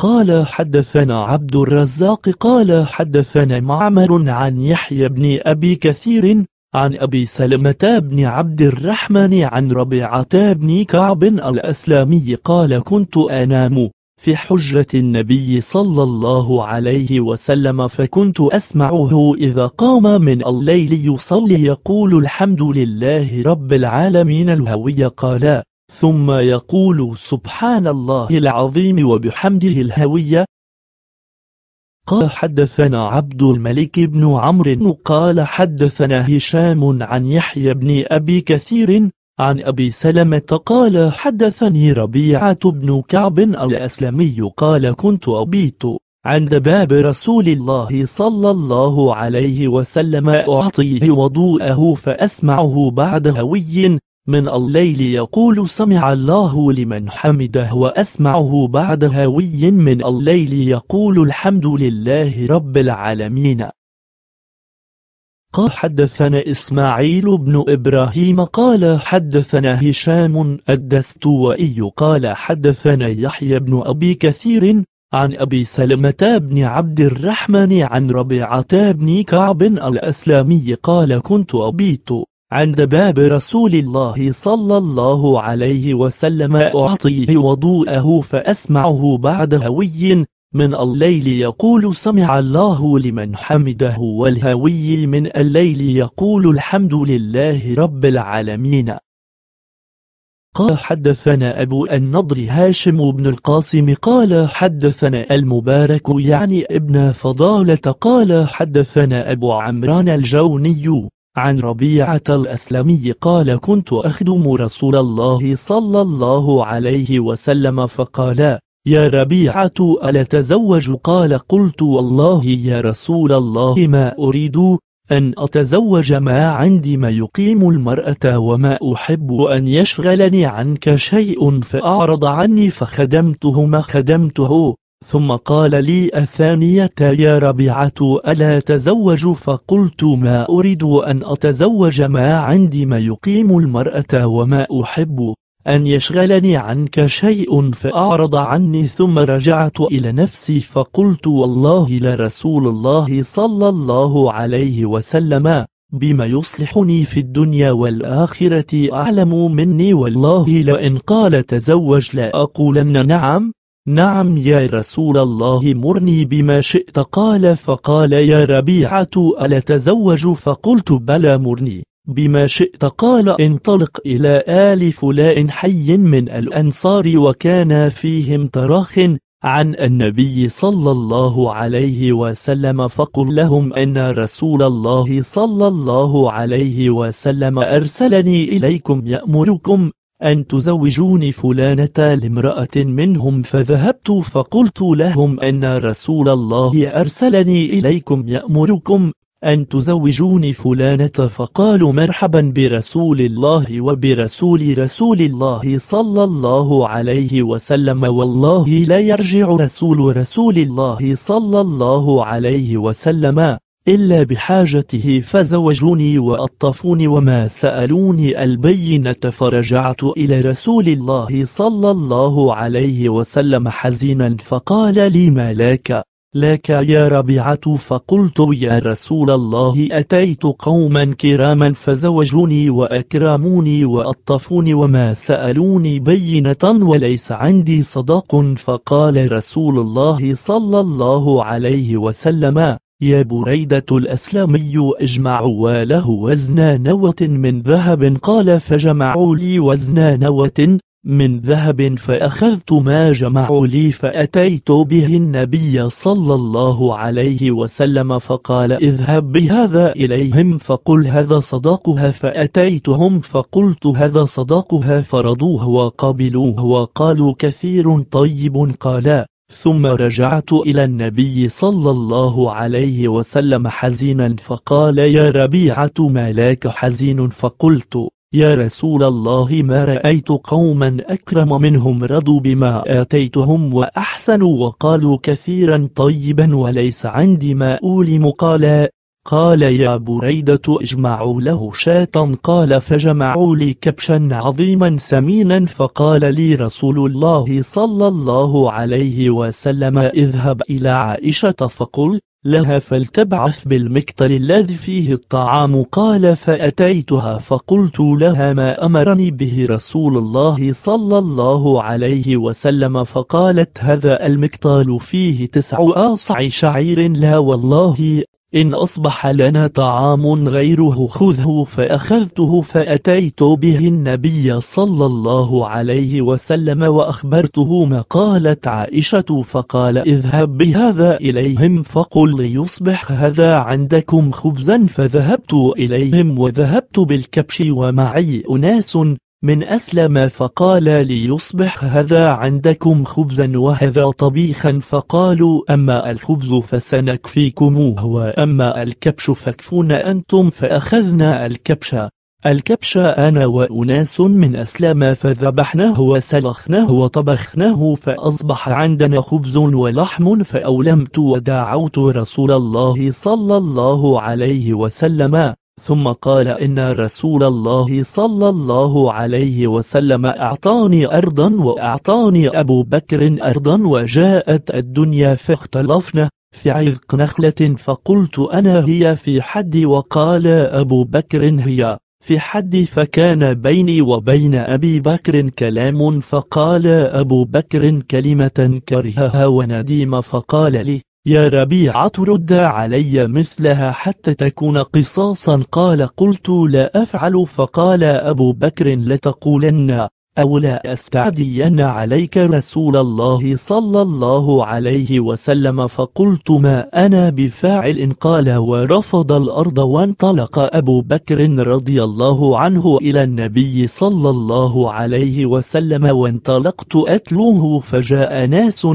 قال حدثنا عبد الرزاق قال حدثنا معمر عن يحيى بن أبي كثير عن أبي سلمة بن عبد الرحمن عن ربيعة بن كعب الأسلامي قال كنت أنام في حجرة النبي صلى الله عليه وسلم فكنت أسمعه إذا قام من الليل يصلي يقول الحمد لله رب العالمين الهوي قال ثم يقول سبحان الله العظيم وبحمده الهوية قال حدثنا عبد الملك بن عمرو قال حدثنا هشام عن يحيى بن أبي كثير عن أبي سلمة قال حدثني ربيعة بن كعب الأسلمي قال كنت أبيت عند باب رسول الله صلى الله عليه وسلم أعطيه وضوءه فأسمعه بعد هوي من الليل يقول سمع الله لمن حمده وأسمعه بعد هاوي من الليل يقول الحمد لله رب العالمين قال حدثنا إسماعيل بن إبراهيم قال حدثنا هشام الدستوائي قال حدثنا يحيى بن أبي كثير عن أبي سلمة بن عبد الرحمن عن ربيعة بن كعب الأسلامي قال كنت أبيت عند باب رسول الله صلى الله عليه وسلم أعطيه وضوءه فأسمعه بعد هوي من الليل يقول سمع الله لمن حمده والهوي من الليل يقول الحمد لله رب العالمين قال حدثنا أبو النضر هاشم بن القاسم قال حدثنا المبارك يعني ابن فضالة قال حدثنا أبو عمران الجوني عن ربيعة الأسلمي قال كنت أخدم رسول الله صلى الله عليه وسلم فقال يا ربيعة ألا تزوج قال قلت والله يا رسول الله ما أريد أن أتزوج ما عندي ما يقيم المرأة وما أحب أن يشغلني عنك شيء فأعرض عني فخدمتهما خدمته ثم قال لي الثانية يا ربيعة ألا تزوج فقلت ما أريد أن أتزوج ما عندي ما يقيم المرأة وما أحب أن يشغلني عنك شيء فأعرض عني ثم رجعت إلى نفسي فقلت والله لرسول الله صلى الله عليه وسلم بما يصلحني في الدنيا والآخرة أعلم مني والله لئن قال تزوج لا أقولن نعم نعم يا رسول الله مرني بما شئت قال فقال يا ربيعة ألا تزوج فقلت بلى مرني بما شئت قال انطلق إلى آل فلاء حي من الأنصار وكان فيهم تراخ عن النبي صلى الله عليه وسلم فقل لهم أن رسول الله صلى الله عليه وسلم أرسلني إليكم يأمركم أن تزوجوني فلانة لامرأة منهم فذهبت فقلت لهم أن رسول الله أرسلني إليكم يأمركم أن تزوجوني فلانة فقالوا مرحبا برسول الله وبرسول رسول الله صلى الله عليه وسلم والله لا يرجع رسول رسول الله صلى الله عليه وسلم إلا بحاجته فزوجوني وأطفوني وما سألوني البينة فرجعت إلى رسول الله صلى الله عليه وسلم حزينا فقال لي ما لك لك يا ربيعة فقلت يا رسول الله أتيت قوما كراما فزوجوني وأكرموني وأطفوني وما سألوني بينة وليس عندي صداق فقال رسول الله صلى الله عليه وسلم يا بريدة الأسلمي اجمع وله وزن نوة من ذهب قال فجمعوا لي وزن نوة من ذهب فأخذت ما جمعوا لي فأتيت به النبي صلى الله عليه وسلم فقال اذهب بهذا إليهم فقل هذا صداقها فأتيتهم فقلت هذا صداقها فرضوه وقبلوه وقالوا كثير طيب قالا ثم رجعت إلى النبي صلى الله عليه وسلم حزينا فقال يا ربيعة ما لك حزين فقلت يا رسول الله ما رأيت قوما أكرم منهم رضوا بما آتيتهم وأحسنوا وقالوا كثيرا طيبا وليس عندي ما أولم قال قال يا بريدة اجمعوا له شاة قال فجمعوا لي كبشا عظيما سمينا فقال لي رسول الله صلى الله عليه وسلم اذهب إلى عائشة فقل لها فلتبعث بالمكتل الذي فيه الطعام قال فأتيتها فقلت لها ما أمرني به رسول الله صلى الله عليه وسلم فقالت هذا المكتال فيه تسع آصع شعير لا والله إن أصبح لنا طعام غيره خذه فأخذته فأتيت به النبي صلى الله عليه وسلم وأخبرته ما قالت عائشة فقال اذهب بهذا إليهم فقل ليصبح هذا عندكم خبزا فذهبت إليهم وذهبت بالكبش ومعي أناس من أسلم فقال ليصبح هذا عندكم خبزا وهذا طبيخا فقالوا أما الخبز فسنكفيكموه وأما الكبش فكفون أنتم فأخذنا الكبش الكبش أنا وأناس من أسلم فذبحناه وسلخناه وطبخناه فأصبح عندنا خبز ولحم فأولمت ودعوت رسول الله صلى الله عليه وسلم ثم قال إن رسول الله صلى الله عليه وسلم أعطاني أرضا وأعطاني أبو بكر أرضا وجاءت الدنيا فاختلفنا في عذق نخلة فقلت أنا هي في حدي وقال أبو بكر هي في حدي فكان بيني وبين أبي بكر كلام فقال أبو بكر كلمة كرهها ونديم فقال لي يا ربيعة رد علي مثلها حتى تكون قصاصا قال قلت لا أفعل فقال أبو بكر لتقولن أو لا أستعدين عليك رسول الله صلى الله عليه وسلم فقلت ما أنا بفاعل قال ورفض الأرض وانطلق أبو بكر رضي الله عنه إلى النبي صلى الله عليه وسلم وانطلقت أتلوه فجاء ناس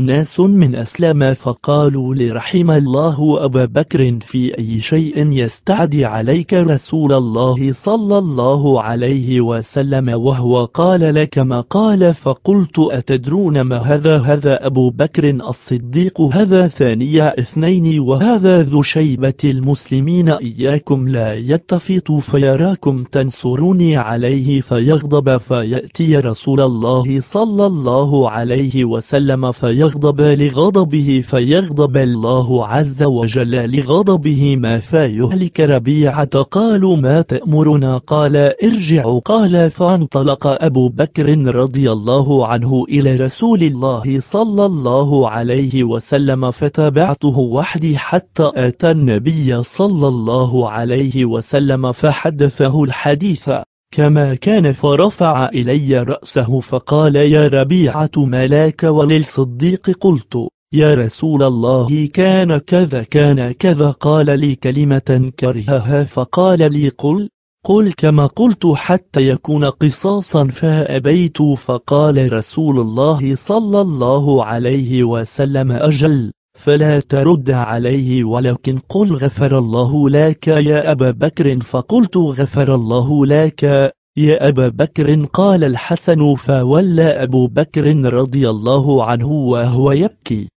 ناس من أسلم فقالوا لرحم الله أبا بكر في أي شيء يستعدي عليك رسول الله صلى الله عليه وسلم وهو قال لك ما قال فقلت أتدرون ما هذا هذا أبو بكر الصديق هذا ثانية اثنين وهذا ذو شيبة المسلمين إياكم لا يتفيت فيراكم تنصروني عليه فيغضب فيأتي رسول الله صلى الله عليه وسلم فيغضب يغضب لغضبه فيغضب الله عز وجل لغضبه ما فيهلك ربيعة قالوا ما تأمرنا قال ارجعوا قال فانطلق أبو بكر رضي الله عنه إلى رسول الله صلى الله عليه وسلم فتابعته وحدي حتى أتى النبي صلى الله عليه وسلم فحدثه الحديث كما كان فرفع إلي رأسه فقال يا ربيعة ملاك وللصديق قلت يا رسول الله كان كذا كان كذا قال لي كلمة كرهها فقال لي قل قل كما قلت حتى يكون قصاصا فأبيت فقال رسول الله صلى الله عليه وسلم أجل فلا ترد عليه ولكن قل غفر الله لك يا أبا بكر فقلت غفر الله لك يا أبا بكر قال الحسن فولى أبو بكر رضي الله عنه وهو يبكي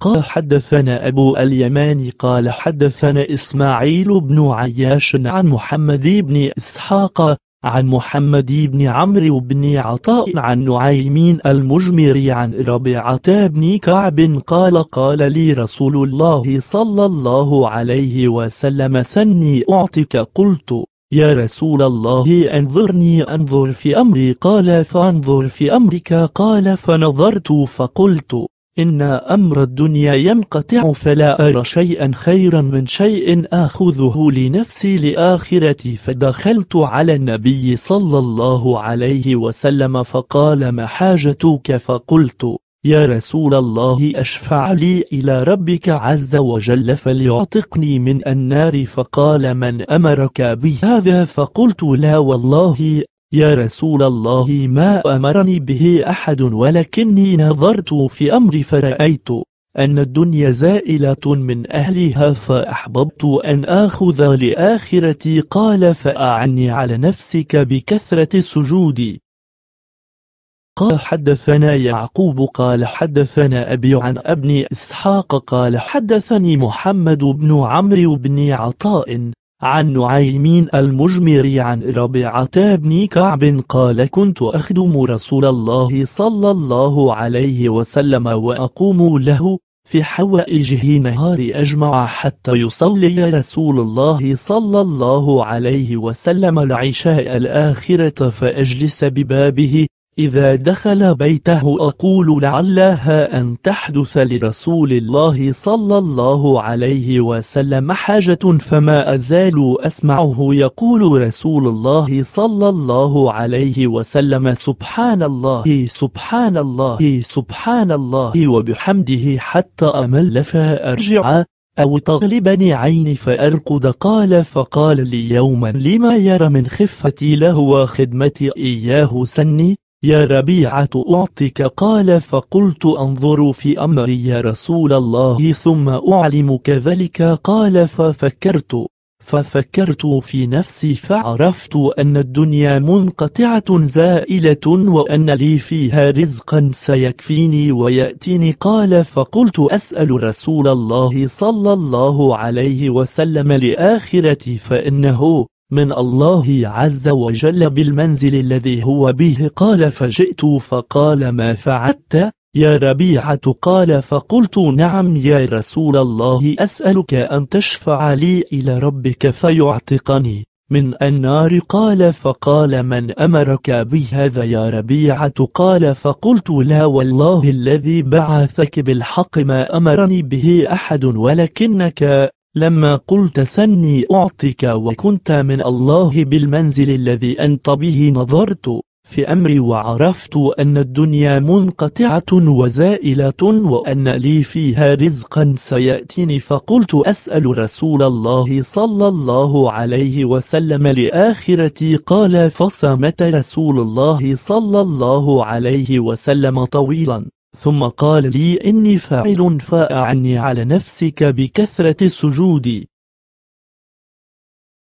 قال حدثنا أبو اليمان قال حدثنا إسماعيل بن عياش عن محمد بن إسحاق عن محمد بن عمرو بن عطاء عن نعيمين المجمري عن ربيعة بن كعب قال قال لي رسول الله صلى الله عليه وسلم سني أعطك قلت يا رسول الله أنظرني أنظر في أمري قال فانظر في أمرك قال فنظرت فقلت إن أمر الدنيا ينقطع فلا أرى شيئا خيرا من شيء آخذه لنفسي لآخرتي فدخلت على النبي صلى الله عليه وسلم فقال ما حاجتك فقلت يا رسول الله أشفع لي إلى ربك عز وجل فليعتقني من النار فقال من أمرك بهذا فقلت لا والله يا رسول الله ما أمرني به أحد ولكني نظرت في أمري فرأيت أن الدنيا زائلة من أهلها فأحببت أن آخذ لآخرتي قال فأعني على نفسك بكثرة السجود قال حدثنا يعقوب قال حدثنا أبي عن ابن إسحاق قال حدثني محمد بن عمرو بن عطاء عن نعيم المجمر عن ربيعة بن كعب قال كنت أخدم رسول الله صلى الله عليه وسلم وأقوم له في حوائجه نهار أجمع حتى يصلي رسول الله صلى الله عليه وسلم العشاء الآخرة فأجلس ببابه إذا دخل بيته أقول لعلها أن تحدث لرسول الله صلى الله عليه وسلم حاجة فما أزال أسمعه يقول رسول الله صلى الله عليه وسلم سبحان الله سبحان الله سبحان الله وبحمده حتى أمل فأرجع أو تغلبني عيني فأرقد قال فقال لي يوما لما يرى من خفتي له وخدمتي إياه سني يا ربيعة أعطك قال فقلت أنظر في أمري يا رسول الله ثم أعلمك ذلك قال ففكرت ففكرت في نفسي فعرفت أن الدنيا منقطعة زائلة وأن لي فيها رزقا سيكفيني ويأتيني قال فقلت أسأل رسول الله صلى الله عليه وسلم لآخرتي فإنه من الله عز وجل بالمنزل الذي هو به قال فجئت فقال ما فعلت يا ربيعة قال فقلت نعم يا رسول الله أسألك أن تشفع لي إلى ربك فيعتقني من النار قال فقال من أمرك بهذا يا ربيعة قال فقلت لا والله الذي بعثك بالحق ما أمرني به أحد ولكنك لما قلت سني أعطيك وكنت من الله بالمنزل الذي أنت به نظرت في أمري وعرفت أن الدنيا منقطعة وزائلة وأن لي فيها رزقا سيأتيني فقلت أسأل رسول الله صلى الله عليه وسلم لآخرتي قال فصمت رسول الله صلى الله عليه وسلم طويلا ثم قال لي إني فاعل فأعني على نفسك بكثرة السجود